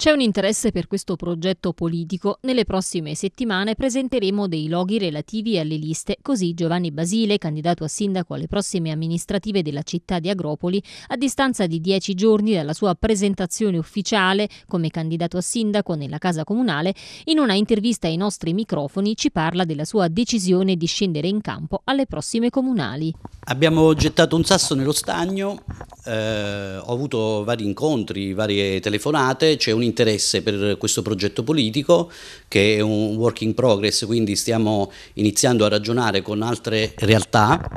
C'è un interesse per questo progetto politico. Nelle prossime settimane presenteremo dei loghi relativi alle liste, così Giovanni Basile, candidato a sindaco alle prossime amministrative della città di Agropoli, a distanza di dieci giorni dalla sua presentazione ufficiale come candidato a sindaco nella Casa Comunale, in una intervista ai nostri microfoni ci parla della sua decisione di scendere in campo alle prossime comunali. Abbiamo gettato un sasso nello stagno eh, ho avuto vari incontri, varie telefonate, c'è un interesse per questo progetto politico che è un work in progress, quindi stiamo iniziando a ragionare con altre realtà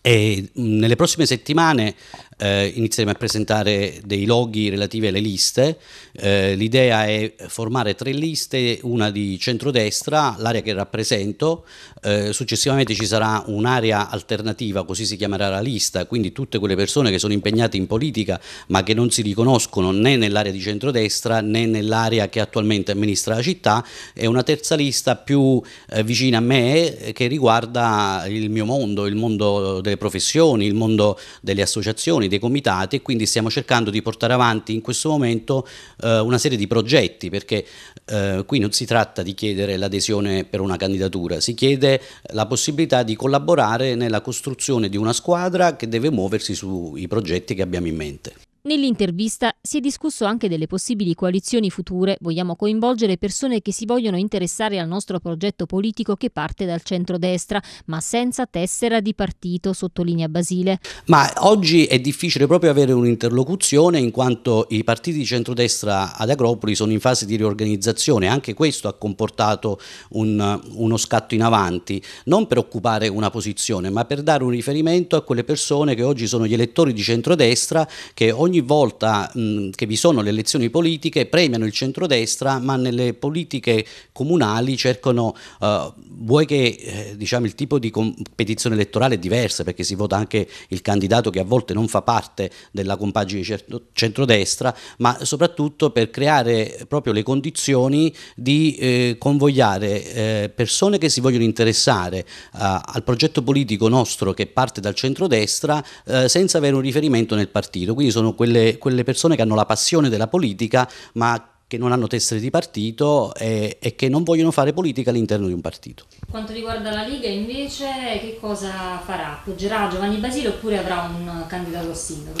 e nelle prossime settimane eh, inizieremo a presentare dei loghi relativi alle liste. Eh, l'idea è formare tre liste, una di centrodestra, l'area che rappresento, eh, successivamente ci sarà un'area alternativa, così si chiamerà la lista, quindi tutte quelle persone che sono impegnate in politica ma che non si riconoscono né nell'area di centrodestra né nell'area che attualmente amministra la città e una terza lista più eh, vicina a me eh, che riguarda il mio mondo, il mondo delle professioni, il mondo delle associazioni commissioni, dei comitati e quindi stiamo cercando di portare avanti in questo momento eh, una serie di progetti perché eh, qui non si tratta di chiedere l'adesione per una candidatura, si chiede la possibilità di collaborare nella costruzione di una squadra che deve muoversi sui progetti che abbiamo in mente. Nell'intervista si è discusso anche delle possibili coalizioni future. Vogliamo coinvolgere persone che si vogliono interessare al nostro progetto politico che parte dal centrodestra, ma senza tessera di partito, sottolinea Basile. Ma oggi è difficile proprio avere un'interlocuzione in quanto i partiti di centrodestra ad Agropoli sono in fase di riorganizzazione. Anche questo ha comportato un, uno scatto in avanti, non per occupare una posizione, ma per dare un riferimento a quelle persone che oggi sono gli elettori di centrodestra che ogni ogni volta mh, che vi sono le elezioni politiche premiano il centrodestra, ma nelle politiche comunali cercano, eh, vuoi che eh, diciamo, il tipo di competizione elettorale è diversa, perché si vota anche il candidato che a volte non fa parte della compagine certo, centrodestra, ma soprattutto per creare proprio le condizioni di eh, convogliare eh, persone che si vogliono interessare eh, al progetto politico nostro che parte dal centrodestra eh, senza avere un riferimento nel partito. Quindi sono quelli quelle, quelle persone che hanno la passione della politica ma che non hanno tessere di partito e, e, che non vogliono fare politica all'interno di un partito. Quanto riguarda la Lega invece che cosa farà? Appoggerà Giovanni Basile oppure avrà un candidato a sindaco?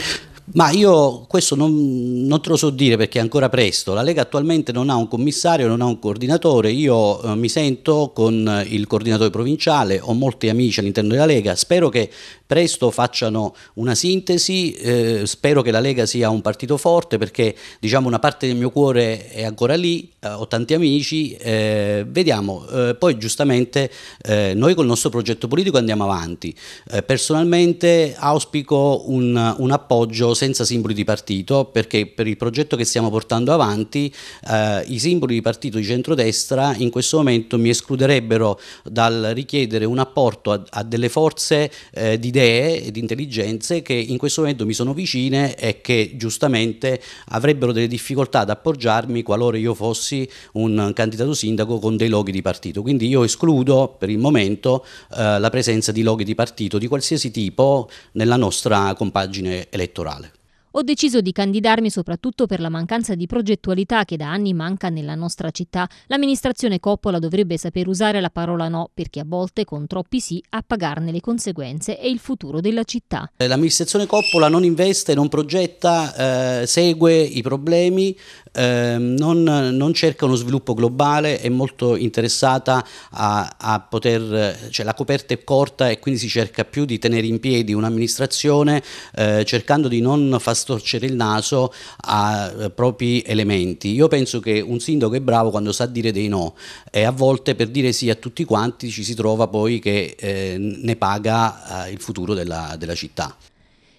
Ma io questo non, non, te lo so dire perché è ancora presto, la Lega attualmente non ha un commissario, non ha un coordinatore, io eh, mi sento con il coordinatore provinciale, ho molti amici all'interno della Lega, spero che presto facciano una sintesi, eh, spero che la Lega sia un partito forte perché diciamo una parte del mio cuore è ancora lì, eh, ho tanti amici, eh, vediamo. Eh, poi giustamente eh, noi col nostro progetto politico andiamo avanti. Eh, personalmente auspico un, un, appoggio senza simboli di partito perché per il progetto che stiamo portando avanti eh, i simboli di partito di centrodestra in questo momento mi escluderebbero dal richiedere un apporto a, a delle forze di idee e di intelligenze che in questo momento mi sono vicine e che giustamente avrebbero delle difficoltà ad appoggiarmi armi qualora io fossi un candidato sindaco con dei loghi di partito. Quindi io escludo per il momento eh, la presenza di loghi di partito di qualsiasi tipo nella nostra compagine elettorale. Ho deciso di candidarmi soprattutto per la mancanza di progettualità che da anni manca nella nostra città. L'amministrazione Coppola dovrebbe saper usare la parola no, perché a volte con troppi sì a pagarne le conseguenze è il futuro della città. Eh, l'amministrazione Coppola non investe, non progetta, eh, segue i problemi, eh, non, non, cerca uno sviluppo globale, è molto interessata a, a poter, cioè la coperta è corta e quindi si cerca più di tenere in piedi un'amministrazione eh, cercando di non far storcere il naso a eh, propri elementi. Io penso che un sindaco è bravo quando sa dire dei no e a volte per dire sì a tutti quanti ci si trova poi che eh, ne paga eh, il futuro della, della città.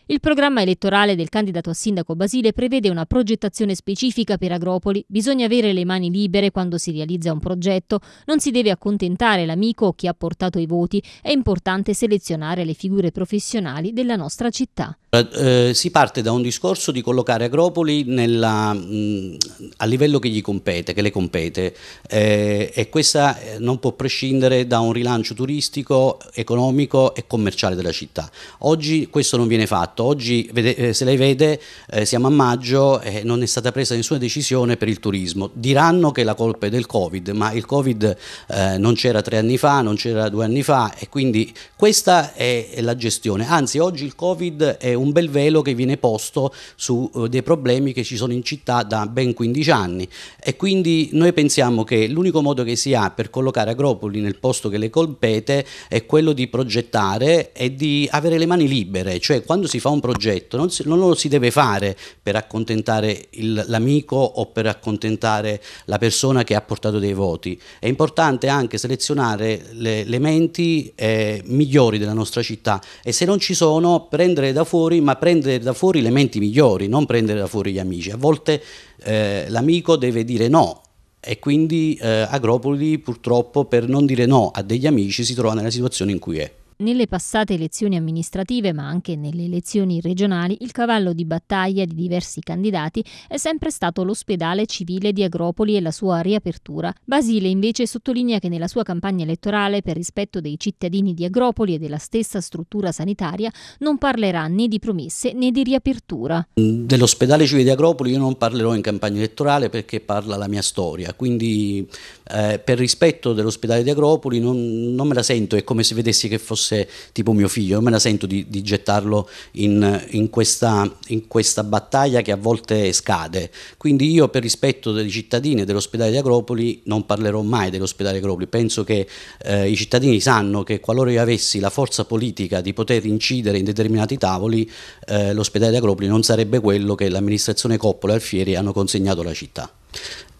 Il programma elettorale del candidato a sindaco Basile prevede una progettazione specifica per Agropoli, bisogna avere le mani libere quando si realizza un progetto, non si deve accontentare l'amico o chi ha portato i voti, è importante selezionare le figure professionali della nostra città. Eh, eh si parte da un discorso di collocare Agropoli nella, mh, mm, a livello che, compete, che le compete eh, e questa eh, non può prescindere da un rilancio turistico, economico e commerciale della città. Oggi questo non viene fatto fatto. Oggi, vede, eh, se lei vede, eh, siamo a maggio e non è stata presa nessuna decisione per il turismo. Diranno che la colpa è del Covid, ma il Covid eh, non c'era tre anni fa, non c'era due anni fa e quindi questa è, la gestione. Anzi, oggi il Covid è un bel velo che viene posto su eh, dei problemi che ci sono in città da ben 15 anni e quindi noi pensiamo che l'unico modo che si ha per collocare Agropoli nel posto che le compete è quello di progettare e di avere le mani libere, cioè quando si fa fa un progetto non, si, non lo si deve fare per accontentare l'amico o per accontentare la persona che ha portato dei voti. È importante anche selezionare le, le menti eh, migliori della nostra città e se non ci sono prendere da fuori, ma prendere da fuori le menti migliori, non prendere da fuori gli amici. A volte eh, l'amico deve dire no e quindi eh, Agropoli purtroppo per non dire no a degli amici si trova nella situazione in cui è. Nelle passate elezioni amministrative, ma anche nelle elezioni regionali, il cavallo di battaglia di diversi candidati è sempre stato l'ospedale civile di Agropoli e la sua riapertura. Basile invece sottolinea che nella sua campagna elettorale, per rispetto dei cittadini di Agropoli e della stessa struttura sanitaria, non parlerà né di promesse né di riapertura. Dell'ospedale civile di Agropoli io non parlerò in campagna elettorale perché parla la mia storia, quindi eh, per rispetto dell'ospedale di Agropoli non, non me la sento, è come se vedessi che fosse fosse tipo mio figlio, non me la sento di, di gettarlo in, in, questa, in, questa, battaglia che a volte scade. Quindi io per rispetto dei cittadini e dell'ospedale di Agropoli non parlerò mai dell'ospedale di Agropoli, penso che eh, i cittadini sanno che qualora io avessi la forza politica di poter incidere in determinati tavoli, eh, l'ospedale di Agropoli non sarebbe quello che l'amministrazione Coppola e Alfieri hanno consegnato alla città.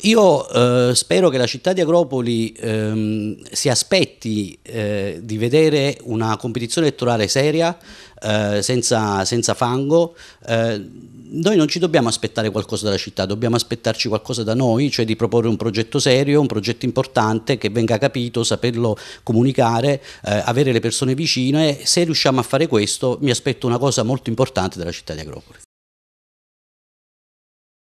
Io eh, spero che la città di Agropoli ehm, si aspetti eh, di vedere una competizione elettorale seria, eh, senza, senza, fango. Eh, noi non ci dobbiamo aspettare qualcosa dalla città, dobbiamo aspettarci qualcosa da noi, cioè di proporre un progetto serio, un progetto importante che venga capito, saperlo comunicare, eh, avere le persone vicine. Se riusciamo a fare questo mi aspetto una cosa molto importante dalla città di Agropoli.